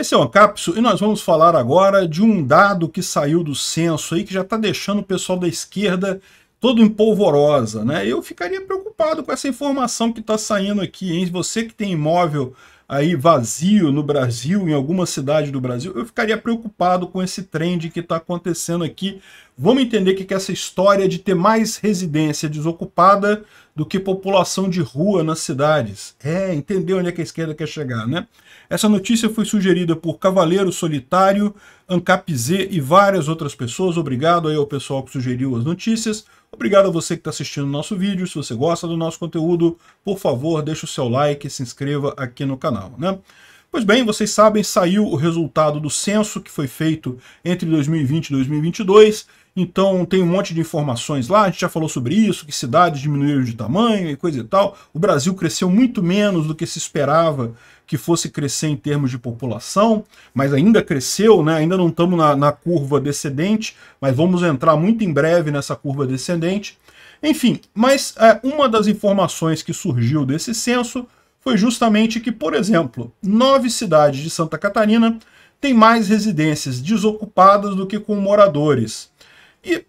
Esse é o Ancapso e nós vamos falar agora de um dado que saiu do censo aí que já está deixando o pessoal da esquerda todo em polvorosa, né? Eu ficaria preocupado com essa informação que está saindo aqui, hein? Você que tem imóvel aí vazio no Brasil, em alguma cidade do Brasil, eu ficaria preocupado com esse trend que está acontecendo aqui. Vamos entender que, que é essa história de ter mais residência desocupada do que população de rua nas cidades. É, entender onde é que a esquerda quer chegar, né? Essa notícia foi sugerida por Cavaleiro Solitário, Ancap Z e várias outras pessoas. Obrigado aí ao pessoal que sugeriu as notícias. Obrigado a você que está assistindo o nosso vídeo. Se você gosta do nosso conteúdo, por favor, deixe o seu like e se inscreva aqui no canal. Né? Pois bem, vocês sabem, saiu o resultado do censo que foi feito entre 2020 e 2022 então tem um monte de informações lá, a gente já falou sobre isso, que cidades diminuíram de tamanho e coisa e tal. O Brasil cresceu muito menos do que se esperava que fosse crescer em termos de população, mas ainda cresceu, né? ainda não estamos na, na curva descendente, mas vamos entrar muito em breve nessa curva descendente. Enfim, mas é, uma das informações que surgiu desse censo foi justamente que, por exemplo, nove cidades de Santa Catarina têm mais residências desocupadas do que com moradores. E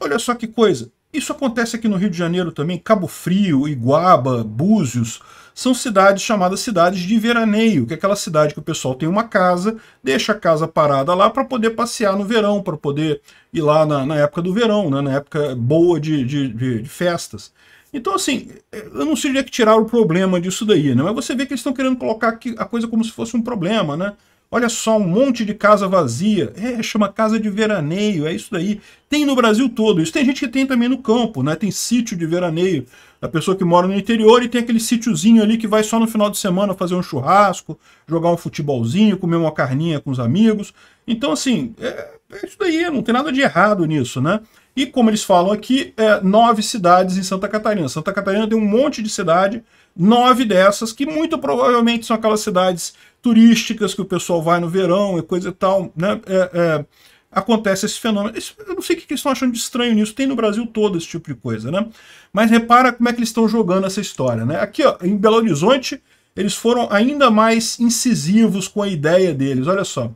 olha só que coisa. Isso acontece aqui no Rio de Janeiro também, Cabo Frio, Iguaba, Búzios, são cidades chamadas cidades de veraneio, que é aquela cidade que o pessoal tem uma casa, deixa a casa parada lá para poder passear no verão, para poder ir lá na, na época do verão, né, na época boa de, de, de, de festas. Então, assim, eu não sei onde é que tirar o problema disso daí, né? Mas você vê que eles estão querendo colocar aqui a coisa como se fosse um problema, né? Olha só, um monte de casa vazia. É, chama casa de veraneio, é isso daí. Tem no Brasil todo. Isso tem gente que tem também no campo, né? Tem sítio de veraneio. A pessoa que mora no interior e tem aquele sítiozinho ali que vai só no final de semana fazer um churrasco, jogar um futebolzinho, comer uma carninha com os amigos. Então, assim, é, é isso daí, não tem nada de errado nisso, né? E como eles falam aqui, é, nove cidades em Santa Catarina. Santa Catarina tem um monte de cidade nove dessas, que muito provavelmente são aquelas cidades turísticas que o pessoal vai no verão e coisa e tal, né? É, é, acontece esse fenômeno. Isso, eu não sei o que eles estão achando de estranho nisso, tem no Brasil todo esse tipo de coisa, né? Mas repara como é que eles estão jogando essa história, né? Aqui, ó, em Belo Horizonte, eles foram ainda mais incisivos com a ideia deles, olha só.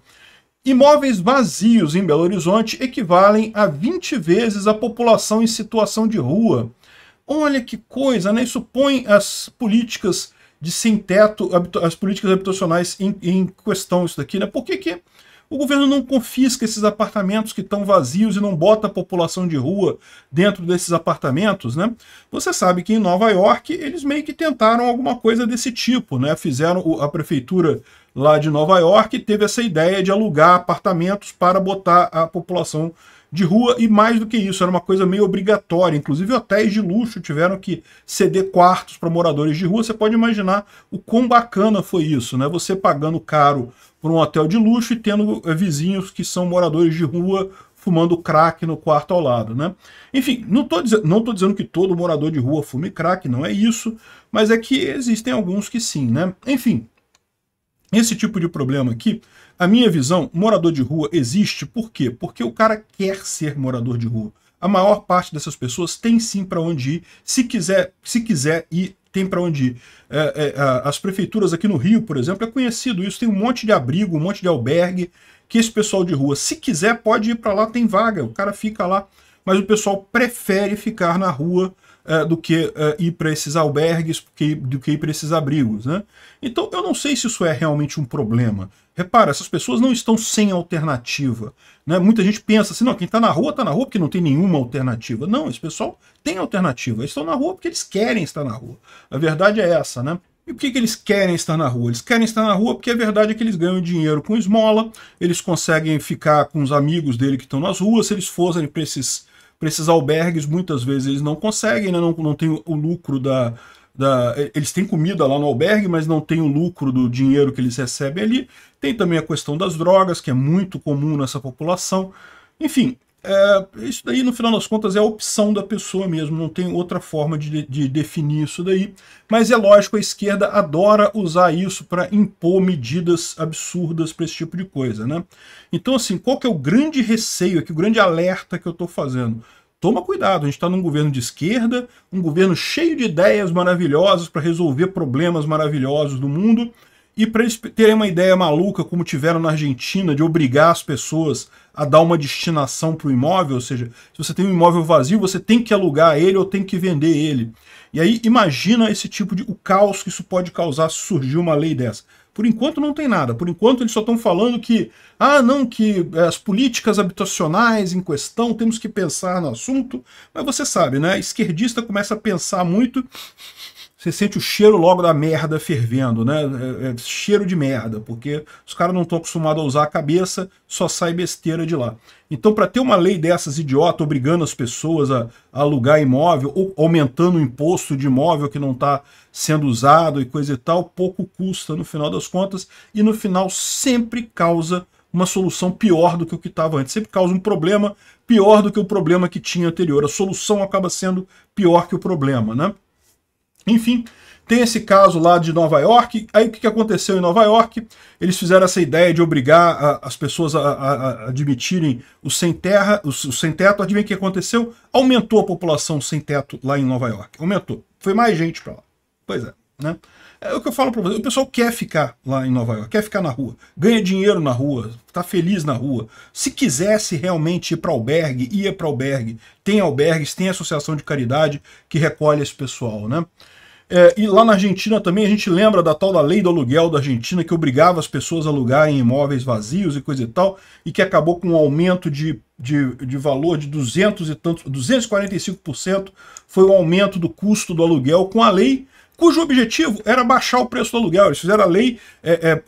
Imóveis vazios em Belo Horizonte equivalem a 20 vezes a população em situação de rua Olha que coisa, né? Isso põe as políticas de sem-teto, as políticas habitacionais em, em, questão isso daqui, né? Por que, que o governo não confisca esses apartamentos que estão vazios e não bota a população de rua dentro desses apartamentos, né? Você sabe que em Nova York eles meio que tentaram alguma coisa desse tipo, né? Fizeram a prefeitura lá de Nova York teve essa ideia de alugar apartamentos para botar a população de rua e mais do que isso, era uma coisa meio obrigatória. Inclusive hotéis de luxo tiveram que ceder quartos para moradores de rua. Você pode imaginar o quão bacana foi isso, né? Você pagando caro por um hotel de luxo e tendo eh, vizinhos que são moradores de rua fumando crack no quarto ao lado, né? Enfim, não estou não tô dizendo que todo morador de rua fume crack, não é isso, mas é que existem alguns que sim, né? Enfim, esse tipo de problema aqui, a minha visão, morador de rua existe por quê? Porque o cara quer ser morador de rua. A maior parte dessas pessoas tem sim para onde ir, se quiser, se quiser ir, tem para onde ir. É, é, as prefeituras aqui no Rio, por exemplo, é conhecido isso, tem um monte de abrigo, um monte de albergue, que esse pessoal de rua, se quiser, pode ir para lá, tem vaga, o cara fica lá, mas o pessoal prefere ficar na rua é, do que é, ir para esses albergues, que, do que ir para esses abrigos. Né? Então eu não sei se isso é realmente um problema. Repara, essas pessoas não estão sem alternativa. Né? Muita gente pensa assim, não, quem está na rua está na rua porque não tem nenhuma alternativa. Não, esse pessoal tem alternativa. Eles estão na rua porque eles querem estar na rua. A verdade é essa, né? E por que, que, eles querem estar na rua? Eles querem estar na rua porque a é verdade é que eles ganham dinheiro com esmola, eles conseguem ficar com os amigos dele que estão nas ruas, se eles fossem para esses para esses albergues, muitas vezes eles não conseguem, né? não, não tem o lucro da, da, eles têm comida lá no albergue, mas não tem o lucro do dinheiro que eles recebem ali. Tem também a questão das drogas, que é muito comum nessa população. Enfim, é, isso daí, no final das contas, é a opção da pessoa mesmo, não tem outra forma de, de definir isso daí. Mas é lógico, a esquerda adora usar isso para impor medidas absurdas para esse tipo de coisa. Né? Então, assim, qual que é o grande receio aqui, o grande alerta que eu estou fazendo? Toma cuidado, a gente está num governo de esquerda, um governo cheio de ideias maravilhosas para resolver problemas maravilhosos do mundo, e para eles terem uma ideia maluca, como tiveram na Argentina, de obrigar as pessoas a dar uma destinação para o imóvel, ou seja, se você tem um imóvel vazio, você tem que alugar ele ou tem que vender ele. E aí imagina esse tipo de o caos que isso pode causar se surgir uma lei dessa. Por enquanto não tem nada. Por enquanto eles só estão falando que, ah, não, que eh, as políticas habitacionais em questão, temos que pensar no assunto. Mas você sabe, né? Esquerdista começa a pensar muito você sente o cheiro logo da merda fervendo, né? É, é cheiro de merda, porque os caras não estão acostumados a usar a cabeça, só sai besteira de lá. Então, para ter uma lei dessas idiota obrigando as pessoas a, a alugar imóvel, ou aumentando o imposto de imóvel que não está sendo usado e coisa e tal, pouco custa no final das contas, e no final sempre causa uma solução pior do que o que estava antes. Sempre causa um problema pior do que o problema que tinha anterior. A solução acaba sendo pior que o problema, né? Enfim, tem esse caso lá de Nova York. Aí o que aconteceu em Nova York? Eles fizeram essa ideia de obrigar a, as pessoas a, a, a, admitirem os sem terra, os, sem teto. Adivinha o que aconteceu? Aumentou a população sem teto lá em Nova York. Aumentou. Foi mais gente para lá. Pois é. Né? É o que eu falo para vocês. O pessoal quer ficar lá em Nova York, quer ficar na rua, ganha dinheiro na rua, está feliz na rua. Se quisesse realmente ir para albergue, ia para albergue. Tem albergues, tem associação de caridade que recolhe esse pessoal, né? É, e lá na Argentina também a gente lembra da tal da lei do aluguel da Argentina que obrigava as pessoas a alugarem imóveis vazios e coisa e tal, e que acabou com um aumento de, de, de valor de 200 e tantos, 245% foi o aumento do custo do aluguel com a lei cujo objetivo era baixar o preço do aluguel. Eles fizeram a lei é, é,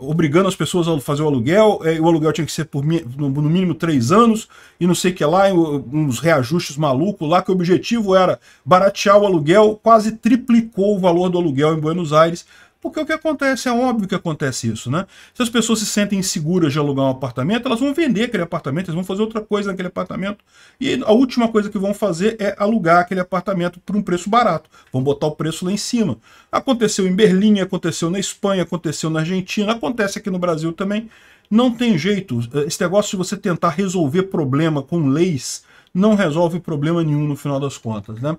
obrigando as pessoas a fazer o aluguel, é, o aluguel tinha que ser por no, no mínimo três anos, e não sei o que lá, uns reajustes malucos lá, que o objetivo era baratear o aluguel, quase triplicou o valor do aluguel em Buenos Aires, porque o que acontece, é óbvio que acontece isso, né? Se as pessoas se sentem inseguras de alugar um apartamento, elas vão vender aquele apartamento, elas vão fazer outra coisa naquele apartamento. E a última coisa que vão fazer é alugar aquele apartamento por um preço barato. Vão botar o preço lá em cima. Aconteceu em Berlim, aconteceu na Espanha, aconteceu na Argentina, acontece aqui no Brasil também. Não tem jeito. Esse negócio de você tentar resolver problema com leis não resolve problema nenhum no final das contas, né?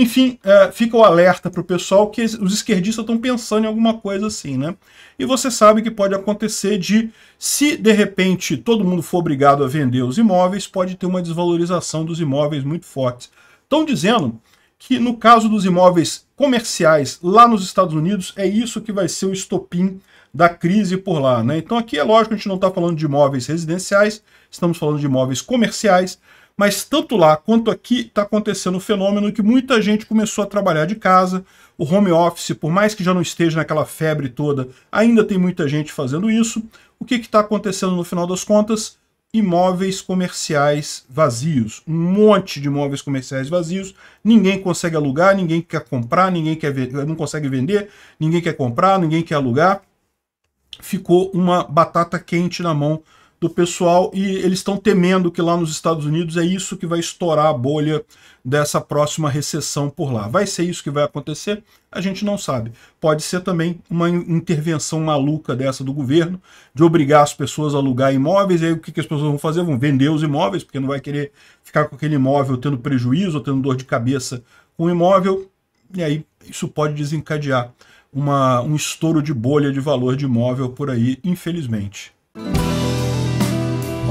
Enfim, é, fica o alerta para o pessoal que os esquerdistas estão pensando em alguma coisa assim, né? E você sabe que pode acontecer de, se de repente todo mundo for obrigado a vender os imóveis, pode ter uma desvalorização dos imóveis muito forte. Estão dizendo que no caso dos imóveis comerciais lá nos Estados Unidos, é isso que vai ser o estopim da crise por lá. Né? Então aqui é lógico, a gente não está falando de imóveis residenciais, estamos falando de imóveis comerciais, mas tanto lá quanto aqui está acontecendo um fenômeno que muita gente começou a trabalhar de casa, o home office, por mais que já não esteja naquela febre toda, ainda tem muita gente fazendo isso. O que está acontecendo no final das contas? Imóveis comerciais vazios, um monte de imóveis comerciais vazios, ninguém consegue alugar, ninguém quer comprar, ninguém quer não consegue vender, ninguém quer comprar, ninguém quer alugar. Ficou uma batata quente na mão do pessoal e eles estão temendo que lá nos Estados Unidos é isso que vai estourar a bolha dessa próxima recessão por lá. Vai ser isso que vai acontecer? A gente não sabe. Pode ser também uma intervenção maluca dessa do governo, de obrigar as pessoas a alugar imóveis, e aí o que, que as pessoas vão fazer? Vão vender os imóveis, porque não vai querer ficar com aquele imóvel tendo prejuízo ou tendo dor de cabeça com o imóvel, e aí isso pode desencadear uma, um estouro de bolha de valor de imóvel por aí, infelizmente.